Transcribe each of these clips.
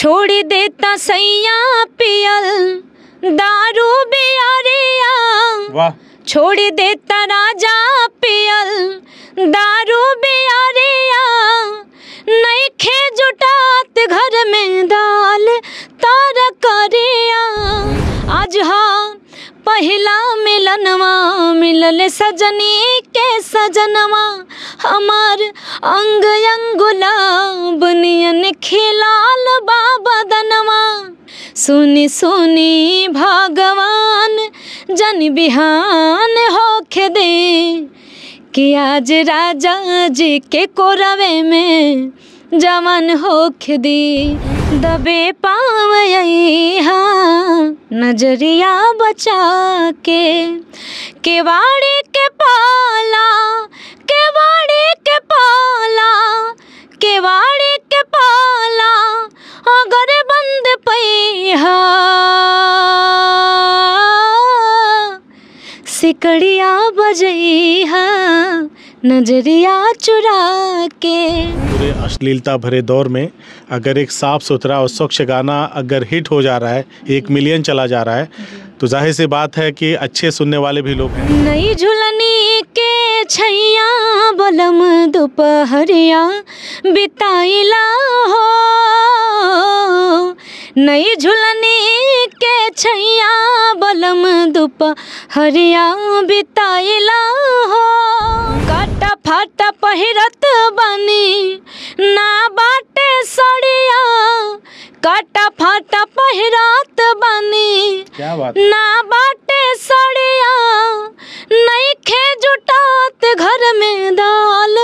छोड़ देता सैया पियल दारू बियारिया छोड़ देता राजा पियल दारू बियारिया नहीं खे जुटात घर में दाल तारा करिया आज हाँ पहला मिलनवा मिलल सजनी के सजनवा हमार अंग अंगुला बुनियन खिलाल बाबदनवा सुनी सुनी भगवान जन बिहान होखे दे कि आज राजा जी के कोरवे में जवान होख दी दबे पाव नजरिया बचा के केवाड़ी के पाला केवाड़ी के पाला केवाड़ी के पाला अगर बंद पैहा सिकड़िया बजैहा नजरिया चुरा के पूरे अश्लीलता भरे दौर में अगर एक साफ सुथरा और स्वच्छ गाना अगर हिट हो जा रहा है एक मिलियन चला जा रहा है तो जाहिर सी बात है कि अच्छे सुनने वाले भी लोग हैं नई झुलनी के छैया बलम दोपहरिया बिताइला हो नई झुलनी के छैया बलम दोपहरिया हरिया बिताइला हो फाटा पहिरत बनी ना बाटे सड़िया काटा फाटा पहिरत बनी बात ना बाटे सड़िया नहीं खे जुटात घर में दाल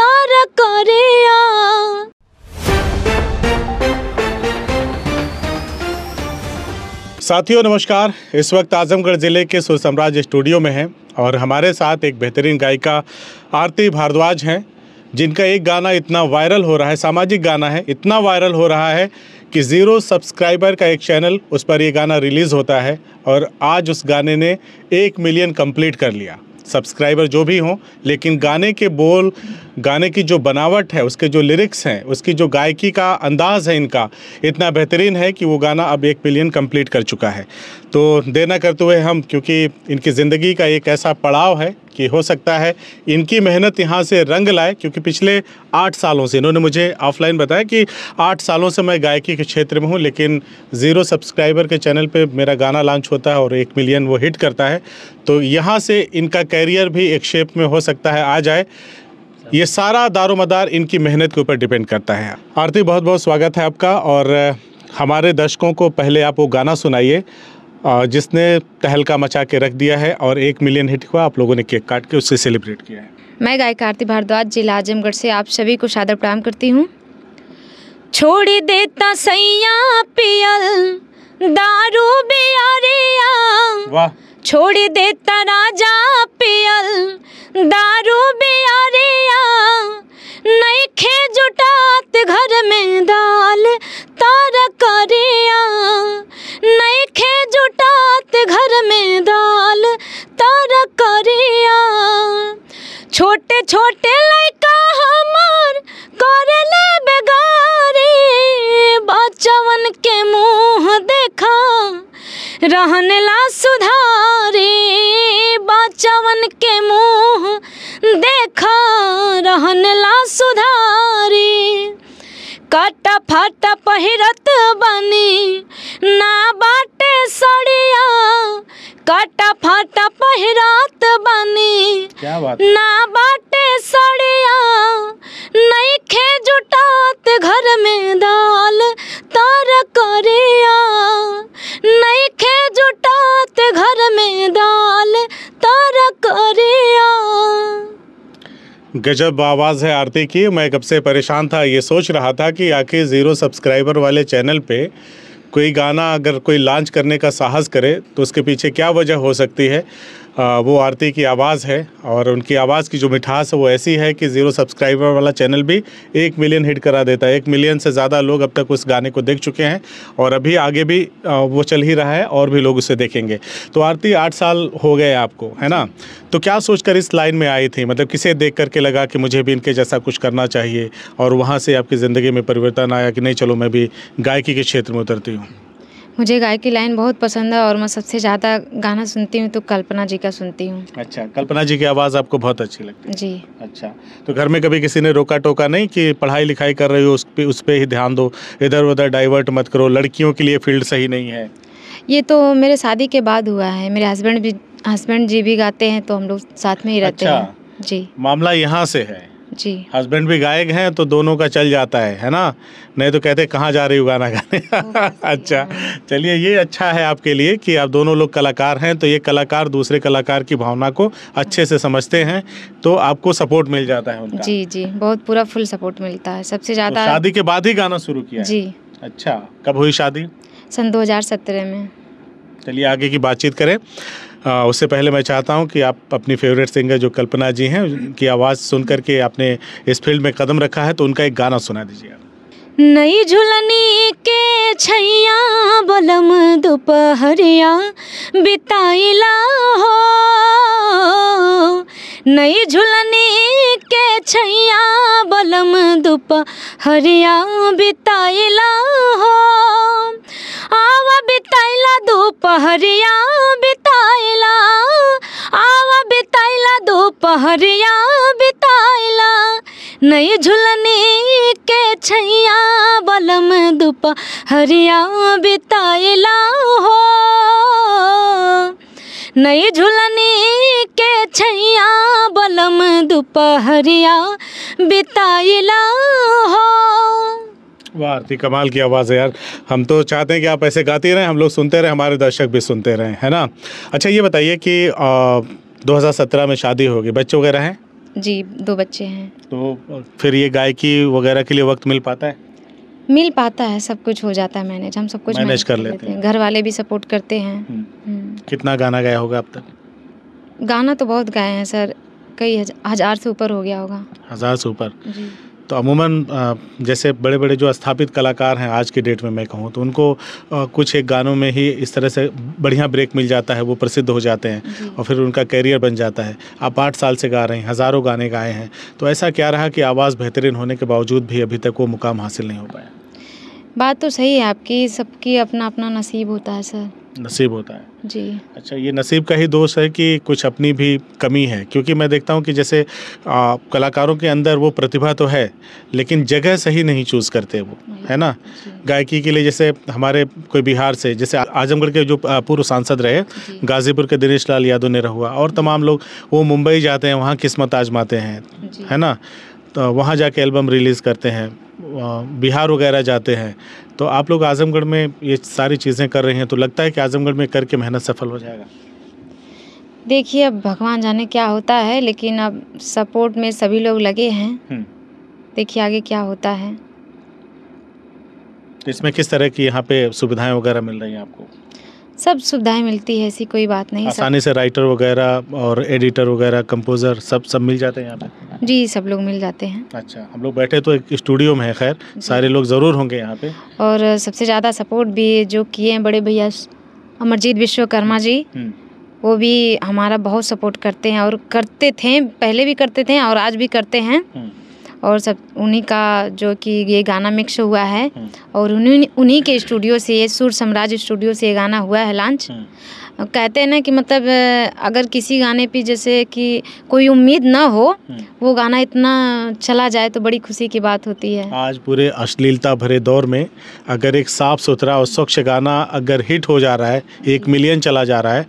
तर करिया साथियों नमस्कार इस वक्त आजमगढ़ ज़िले के सुर स्टूडियो में हैं और हमारे साथ एक बेहतरीन गायिका आरती भारद्वाज हैं जिनका एक गाना इतना वायरल हो रहा है सामाजिक गाना है इतना वायरल हो रहा है कि ज़ीरो सब्सक्राइबर का एक चैनल उस पर ये गाना रिलीज़ होता है और आज उस गाने ने एक मिलियन कंप्लीट कर लिया सब्सक्राइबर जो भी हों लेकिन गाने के बोल गाने की जो बनावट है उसके जो लिरिक्स हैं उसकी जो गायकी का अंदाज़ है इनका इतना बेहतरीन है कि वो गाना अब एक मिलियन कंप्लीट कर चुका है तो देना करते हुए हम क्योंकि इनकी ज़िंदगी का एक ऐसा पड़ाव है कि हो सकता है इनकी मेहनत यहाँ से रंग लाए क्योंकि पिछले आठ सालों से इन्होंने मुझे ऑफलाइन बताया कि आठ सालों से मैं गायकी के क्षेत्र में हूँ लेकिन ज़ीरो सब्सक्राइबर के चैनल पे मेरा गाना लॉन्च होता है और एक मिलियन वो हिट करता है तो यहाँ से इनका कैरियर भी एक शेप में हो सकता है आ जाए ये सारा दारोमदार इनकी मेहनत के ऊपर डिपेंड करता है आरती बहुत बहुत स्वागत है आपका और हमारे दर्शकों को पहले आप वो गाना सुनाइए जिसने तहलका मचा के रख दिया है और एक मिलियन हिट हुआ आप लोगों ने केक काट के उससे सेलिब्रेट किया है मैं गायक आरती भारद्वाज जिला आजमगढ़ से आप सभी को सादर प्रणाम करती हूँ छोड़ देता सैया पियल दारू बियारिया छोड़ देता राजा पियल दारू बियारिया नहीं खे जुटात घर में दाल तारा करिया नहीं छोटे लड़का हमार करले बेगारी बच्चवन के मुंह देखा रहने ला सुधारी बच्चवन के मुंह देखा रहने ला सुधारी कटा फटा पहिरत बनी ना बाटे सड़िया कटा फटा पहिरत बनी ना बाटे घर में दाल तार करिया नहीं खे घर में दाल तार करिया गजब आवाज़ है आरती की मैं कब से परेशान था ये सोच रहा था कि आखिर ज़ीरो सब्सक्राइबर वाले चैनल पे कोई गाना अगर कोई लॉन्च करने का साहस करे तो उसके पीछे क्या वजह हो सकती है वो आरती की आवाज़ है और उनकी आवाज़ की जो मिठास है वो ऐसी है कि ज़ीरो सब्सक्राइबर वाला चैनल भी एक मिलियन हिट करा देता है एक मिलियन से ज़्यादा लोग अब तक उस गाने को देख चुके हैं और अभी आगे भी वो चल ही रहा है और भी लोग उसे देखेंगे तो आरती आठ साल हो गए आपको है ना तो क्या सोचकर इस लाइन में आई थी मतलब किसे देख करके लगा कि मुझे भी इनके जैसा कुछ करना चाहिए और वहाँ से आपकी ज़िंदगी में परिवर्तन आया कि नहीं चलो मैं भी गायकी के क्षेत्र में उतरती हूँ मुझे गायकी लाइन बहुत पसंद है और मैं सबसे ज़्यादा गाना सुनती हूँ तो कल्पना जी का सुनती हूँ अच्छा कल्पना जी की आवाज़ आपको बहुत अच्छी लगती है जी अच्छा तो घर में कभी किसी ने रोका टोका नहीं कि पढ़ाई लिखाई कर रही हो उस पर उस पर ही ध्यान दो इधर उधर डाइवर्ट मत करो लड़कियों के लिए फील्ड सही नहीं है ये तो मेरे शादी के बाद हुआ है मेरे हस्बैंड भी हस्बैंड जी भी गाते हैं तो हम लोग साथ में ही रहते अच्छा। हैं जी मामला यहाँ से है जी हस्बैंड भी गायक हैं तो दोनों का चल जाता है है ना नहीं तो कहते कहाँ जा रही हो गाना गाने अच्छा चलिए ये अच्छा है आपके लिए कि आप दोनों लोग कलाकार हैं तो ये कलाकार दूसरे कलाकार की भावना को अच्छे से समझते हैं तो आपको सपोर्ट मिल जाता है उनका जी जी बहुत पूरा फुल सपोर्ट मिलता है सबसे ज़्यादा तो शादी के बाद ही गाना शुरू किया जी अच्छा कब हुई शादी सन दो में चलिए आगे की बातचीत करें उससे पहले मैं चाहता हूं कि आप अपनी फेवरेट सिंगर जो कल्पना जी हैं की आवाज़ सुन करके आपने इस फील्ड में कदम रखा है तो उनका एक गाना सुना दीजिए नई झुलनी के छैया बलम दोपहरिया बिताइला हो नई झुलनी के छैया बलम दोपहरिया बिताइला हो बेताइला दोपहरिया बिताइला आवा बेताइला दोपहरिया बिताइला नई झुलनी के छैया बलम दोपहरिया बिताइला हो नई झुलनी के छैया बलम दोपहरिया बिताइला हो वाह कमाल की आवाज़ है यार हम तो चाहते हैं कि आप ऐसे गाती रहें हम लोग सुनते रहें हमारे दर्शक भी सुनते रहें है ना अच्छा ये बताइए कि दो हज़ार सत्रह में शादी होगी बच्चे वगैरह हैं जी दो बच्चे हैं तो फिर ये गायकी वगैरह के लिए वक्त मिल पाता है मिल पाता है सब कुछ हो जाता है मैनेज हम सब कुछ मैनेज कर लेते हैं घर वाले भी सपोर्ट करते हैं हम्म। हम्म। कितना गाना गाया होगा अब तक गाना तो बहुत गाए हैं सर कई हजार से ऊपर हो गया होगा हज़ार से ऊपर तो अमूमन जैसे बड़े बड़े जो स्थापित कलाकार हैं आज के डेट में मैं कहूँ तो उनको कुछ एक गानों में ही इस तरह से बढ़िया ब्रेक मिल जाता है वो प्रसिद्ध हो जाते हैं और फिर उनका कैरियर बन जाता है आप आठ साल से गा रहे हैं हज़ारों गाने गाए हैं तो ऐसा क्या रहा कि आवाज़ बेहतरीन होने के बावजूद भी अभी तक वो मुकाम हासिल नहीं हो पाया बात तो सही है आपकी सबकी अपना अपना नसीब होता है सर नसीब होता है जी अच्छा ये नसीब का ही दोष है कि कुछ अपनी भी कमी है क्योंकि मैं देखता हूँ कि जैसे आ, कलाकारों के अंदर वो प्रतिभा तो है लेकिन जगह सही नहीं चूज़ करते वो है ना गायकी के लिए जैसे हमारे कोई बिहार से जैसे आजमगढ़ के जो पूर्व सांसद रहे गाजीपुर के दिनेश लाल यादव ने रहुआ और तमाम लोग वो मुंबई जाते हैं वहाँ किस्मत आजमाते हैं है ना तो वहाँ जाके एल्बम रिलीज़ करते हैं बिहार वगैरह जाते हैं तो आप लोग आज़मगढ़ में ये सारी चीज़ें कर रहे हैं तो लगता है कि आज़मगढ़ में करके मेहनत सफल हो जाएगा देखिए अब भगवान जाने क्या होता है लेकिन अब सपोर्ट में सभी लोग लगे हैं हम्म। देखिए आगे क्या होता है इसमें किस तरह की यहाँ पे सुविधाएं वगैरह मिल रही हैं आपको सब सुविधाएं मिलती है ऐसी कोई बात नहीं आसानी से राइटर वगैरह और एडिटर वगैरह कंपोज़र सब सब मिल जाते हैं यहाँ पे जी सब लोग मिल जाते हैं अच्छा हम लोग बैठे तो एक स्टूडियो में है खैर सारे लोग ज़रूर होंगे यहाँ पे और सबसे ज़्यादा सपोर्ट भी जो किए हैं बड़े भैया अमरजीत विश्वकर्मा जी हम्म। वो भी हमारा बहुत सपोर्ट करते हैं और करते थे पहले भी करते थे और आज भी करते हैं हम्म। और सब उन्हीं का जो कि ये गाना मिक्स हुआ है हम्म। और उन्हीं उन्हीं के स्टूडियो से ये सुर साम्राज्य स्टूडियो से ये गाना हुआ है लॉन्च कहते हैं ना कि मतलब अगर किसी गाने पे जैसे कि कोई उम्मीद ना हो हम्म। वो गाना इतना चला जाए तो बड़ी खुशी की बात होती है आज पूरे अश्लीलता भरे दौर में अगर एक साफ सुथरा और स्वच्छ गाना अगर हिट हो जा रहा है एक मिलियन चला जा रहा है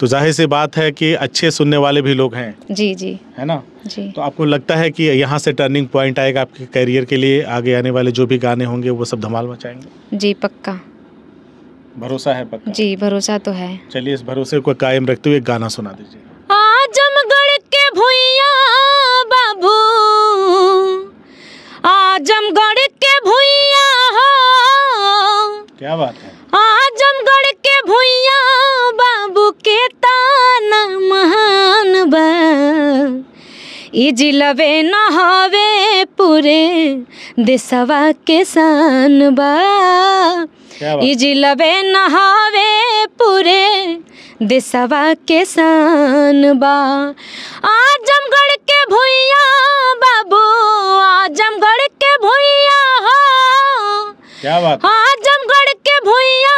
तो जाहिर सी बात है कि अच्छे सुनने वाले भी लोग हैं जी जी है ना जी तो आपको लगता है कि यहाँ से टर्निंग पॉइंट आएगा आपके करियर के लिए आगे आने वाले जो भी गाने होंगे वो सब धमाल मचाएंगे जी पक्का भरोसा है पक्का जी भरोसा तो है चलिए इस भरोसे को कायम रखते हुए गाना सुना दीजिए आजमगढ़ के भुइया बाबू आजमगढ़ के भुइया हो क्या बात है आजमगढ़ के भुइया बाबू के तान महान बा इजलवे न हवे पूरे दिसवा के शान बा इजलबे नहावे पूरे दिसवा के सान बा आजमगढ़ के भुइया बाबू आजमगढ़ के भुइया हो क्या बात आजमगढ़ के भुइया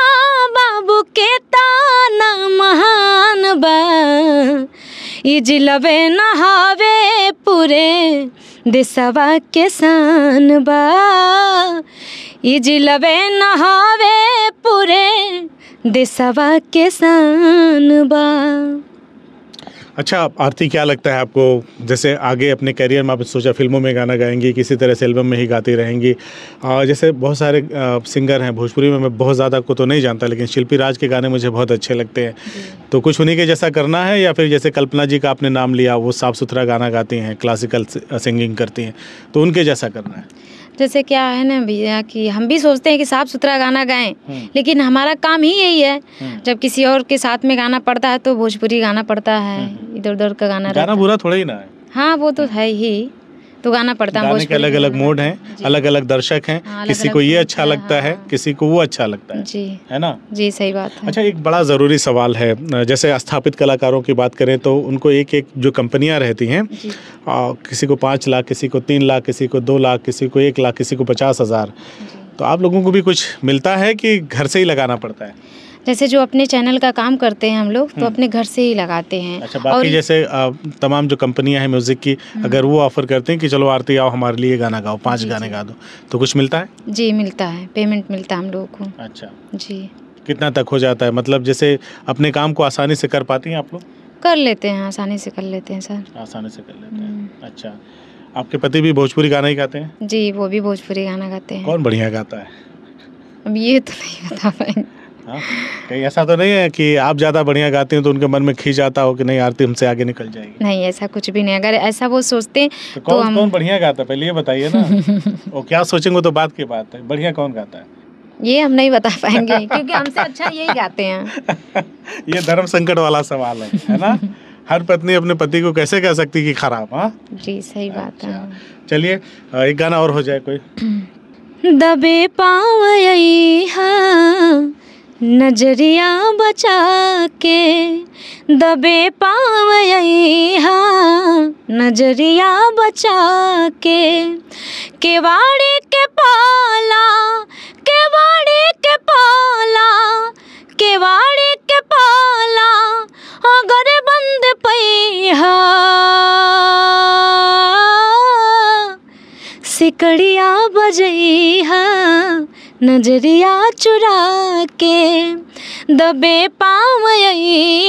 बाबू के ताना महान बा इजलबे नहावे पूरे दिसवा के सान बा इजलवे नहावे पूरे दिसवा के बा अच्छा आरती क्या लगता है आपको जैसे आगे अपने करियर में आप सोचा फिल्मों में गाना गाएंगी किसी तरह से एल्बम में ही गाती रहेंगी जैसे बहुत सारे सिंगर हैं भोजपुरी में मैं बहुत ज़्यादा को तो नहीं जानता लेकिन शिल्पी राज के गाने मुझे बहुत अच्छे लगते हैं तो कुछ उन्हीं के जैसा करना है या फिर जैसे कल्पना जी का आपने नाम लिया वो साफ़ सुथरा गाना गाती हैं क्लासिकल सिंगिंग करती हैं तो उनके जैसा करना है जैसे क्या है ना भैया कि हम भी सोचते हैं कि साफ सुथरा गाना गाएं हम्म। लेकिन हमारा काम ही यही है हम्म। जब किसी और के साथ में गाना पड़ता है तो भोजपुरी गाना पड़ता है हम्म। इधर उधर का गाना गाना बुरा थोड़ा ही ना है हाँ वो तो है ही तो गाना पड़ता है के अलग अलग मोड हैं अलग अलग दर्शक हैं हाँ, किसी को ये अच्छा लगता है हाँ। किसी को वो अच्छा लगता है जी है ना जी सही बात है अच्छा एक बड़ा ज़रूरी सवाल है जैसे स्थापित कलाकारों की बात करें तो उनको एक एक जो कंपनियाँ रहती हैं किसी को पाँच लाख किसी को तीन लाख किसी को दो लाख किसी को एक लाख किसी को पचास हज़ार तो आप लोगों को भी कुछ मिलता है कि घर से ही लगाना पड़ता है जैसे जो अपने चैनल का काम करते हैं हम लोग तो हम्म। अपने घर से ही लगाते हैं अच्छा बाकी और जैसे तमाम जो कंपनियां हैं म्यूज़िक की हम्म। अगर वो ऑफर करते हैं कि चलो आरती आओ हमारे लिए गाना गाओ पांच गाने गा दो तो कुछ मिलता है जी मिलता है पेमेंट मिलता है हम लोगों को अच्छा जी कितना तक हो जाता है मतलब जैसे अपने काम को आसानी से कर पाती हैं आप लोग कर लेते हैं आसानी से कर लेते हैं सर आसानी से कर लेते हैं हम्म। अच्छा आपके पति भी भोजपुरी गाना ही गाते हैं जी वो भी भोजपुरी गाना गाते हैं कौन बढ़िया गाता है अब ये तो नहीं बता पाएंगे हाँ? कहीं ऐसा तो नहीं है कि आप ज़्यादा बढ़िया गाती हैं तो उनके मन में खींच जाता हो कि नहीं आरती हमसे आगे निकल जाएगी नहीं ऐसा कुछ भी नहीं अगर ऐसा वो सोचते तो, तो कौन तो हम... कौन बढ़िया गाता है पहले ये बताइए ना वो क्या सोचेंगे तो बात की बात है बढ़िया कौन गाता है ये हम नहीं बता पाएंगे क्योंकि हमसे अच्छा यही गाते हैं ये धर्म संकट वाला सवाल है है ना हर पत्नी अपने पति को कैसे कह सकती कि खराब हाँ जी सही बात है अच्छा, चलिए एक गाना और हो जाए कोई दबे पाव यही हाँ नजरिया बचा के दबे पाव हा नजरिया बचा के केवाड़ी के पाला केवाड़ी के पाला केवाड़ी के पाला अगर बंद पैया सिकड़िया बजई हाँ नजरिया चुरा के दबे पावई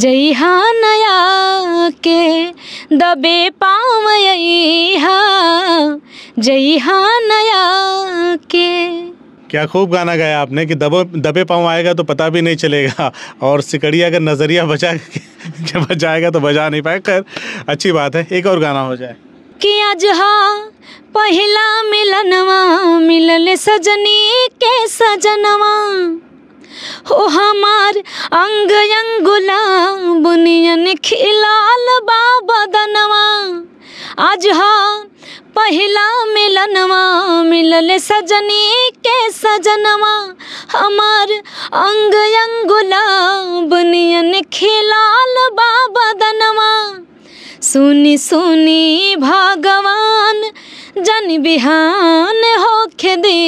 जई हाँ नया के दबे पावई जई हाँ, जइहा नया के क्या खूब गाना गाया आपने कि दबे दबे पाँव आएगा तो पता भी नहीं चलेगा और सिकड़िया का नज़रिया बचा बचाएगा तो बजा नहीं पाए खैर अच्छी बात है एक और गाना हो जाए आज अजहा पहला मिलनवा मिलल सजनी के सजनवा हो हमार अंग अंगुला बुनियन खिलाल बा बदनवा अजहा पहला मिलनवा मिलल सजनी के सजनवा हमार अंग अंगुला बुनियन खिलाल बा बदनवा सुनी सुनी भगवान जन बिहान होखे दी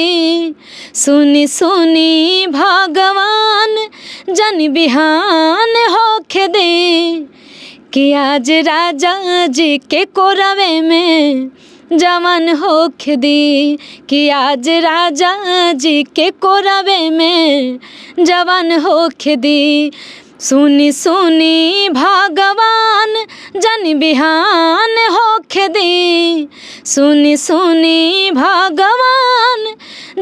सुनी सुनी भगवान जन बिहान होखे दे कि आज राजा जी के कोरवे में जवन होख दी कि आज राजा जी के कोरवे में जवन होख दी सुनी सुनी भगवान जन बिहान होख दी सुनी सुनी भगवान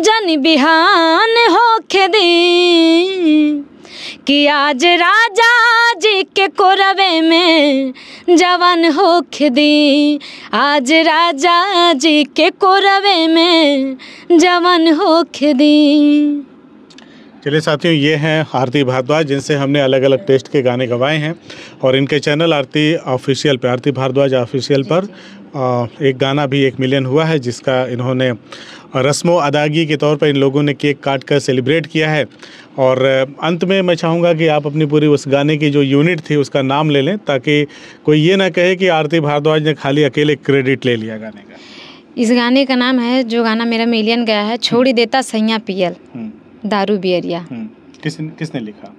जन बिहान होख दी कि आज राजा जी के कोरवे में जवान होख दी आज राजा जी के कोरवे में जवान होख दी चलिए साथियों ये हैं आरती भारद्वाज जिनसे हमने अलग अलग टेस्ट के गाने गवाए हैं और इनके चैनल आरती ऑफिशियल पर आरती भारद्वाज ऑफिशियल पर एक गाना भी एक मिलियन हुआ है जिसका इन्होंने रस्मो अदागी के तौर पर इन लोगों ने केक काट कर सेलिब्रेट किया है और अंत में मैं चाहूँगा कि आप अपनी पूरी उस गाने की जो यूनिट थी उसका नाम ले लें ताकि कोई ये ना कहे कि आरती भारद्वाज ने खाली अकेले क्रेडिट ले लिया गाने का इस गाने का नाम है जो गाना मेरा मिलियन गया है छोड़ी देता सैया पियल दारू बियरिया हम्म, किस, किसने लिखा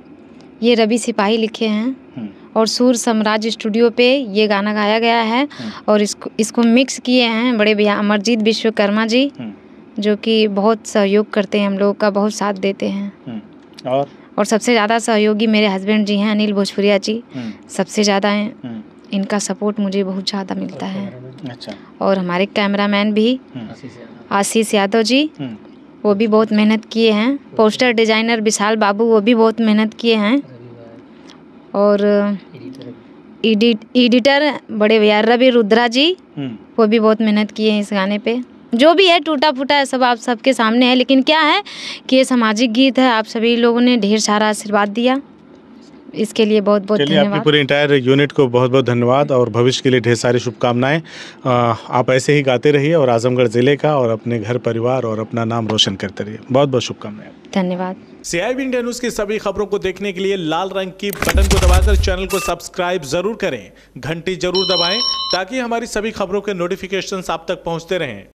ये रवि सिपाही लिखे हैं हम्म। और सूर साम्राज्य स्टूडियो पे ये गाना गाया गया है हम्म। और इसको इसको मिक्स किए हैं बड़े भैया अमरजीत विश्वकर्मा जी जो कि बहुत सहयोग करते हैं हम लोगों का बहुत साथ देते हैं और और सबसे ज़्यादा सहयोगी मेरे हस्बैंड जी हैं अनिल भोजपुरिया जी सबसे ज़्यादा हैं इनका सपोर्ट मुझे बहुत ज़्यादा मिलता है अच्छा और हमारे कैमरामैन भी आशीष यादव जी वो भी बहुत मेहनत किए हैं पोस्टर डिज़ाइनर विशाल बाबू वो भी बहुत मेहनत किए हैं और हम्म। एडिटर इडि, बड़े भैया रवि रुद्रा जी वो भी बहुत मेहनत किए हैं इस गाने पे जो भी है टूटा फूटा है सब आप सबके सामने है लेकिन क्या है कि ये सामाजिक गीत है आप सभी लोगों ने ढेर सारा आशीर्वाद दिया इसके लिए बहुत बहुत धन्यवाद पूरे इंटायर यूनिट को बहुत बहुत धन्यवाद और भविष्य के लिए ढेर सारी शुभकामनाएं आप ऐसे ही गाते रहिए और आजमगढ़ ज़िले का और अपने घर परिवार और अपना नाम रोशन करते रहिए बहुत बहुत शुभकामनाएं धन्यवाद सीआईबी इंडिया न्यूज की सभी खबरों को देखने के लिए लाल रंग की बटन को दबाकर चैनल को सब्सक्राइब जरूर करें घंटी जरूर दबाएं ताकि हमारी सभी खबरों के नोटिफिकेशन आप तक पहुंचते रहें